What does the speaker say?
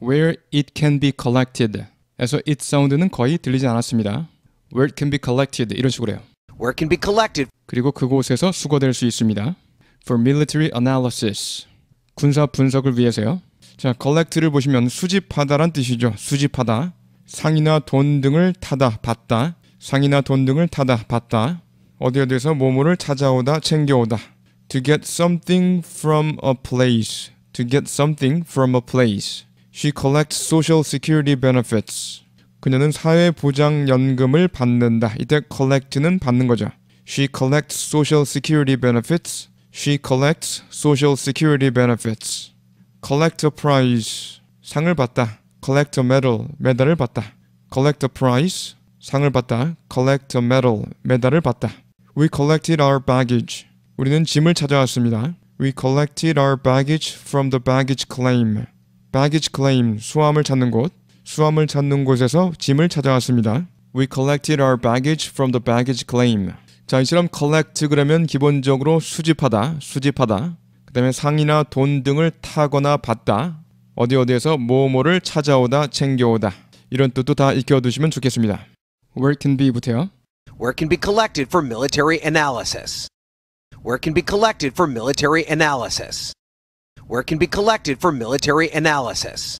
where it can be collected 그래서 it s o u n d 는 거의 들리지 않았습니다. where it can be collected 이런 식으로 해요. where can be collected 그리고 그곳에서 수거될 수 있습니다. for military analysis 군사 분석을 위해서요. 자, collect를 보시면 수집하다란 뜻이죠. 수집하다. 상이나 돈 등을 타다, 받다. 상이나 돈 등을 타다, 받다. 어디 어디서 뭐뭐를 찾아오다, 챙겨오다. to get something from a place. to get something from a place. She collects social security benefits. 그녀는 사회보장연금을 받는다. 이때 collect는 받는 거죠. She collects social security benefits. She collects social security benefits. Collect a prize. 상을 받다. Collect a medal. 메달을 받다. Collect a prize. 상을 받다. Collect a medal. 메달을 받다. We collected our baggage. 우리는 짐을 찾아왔습니다. We collected our baggage from the baggage claim. baggage claim, 수함을 찾는 곳, 수함을 찾는 곳에서 짐을 찾아왔습니다. We collected our baggage from the baggage claim. 자, 이처럼 collect 그러면 기본적으로 수집하다, 수집하다. 그 다음에 상이나 돈 등을 타거나 받다. 어디 어디에서 뭐뭐를 찾아오다, 챙겨오다. 이런 뜻도 다 익혀두시면 좋겠습니다. Where can be부터요. Where can be collected for military analysis. Where can be collected for military analysis. where it can be collected for military analysis.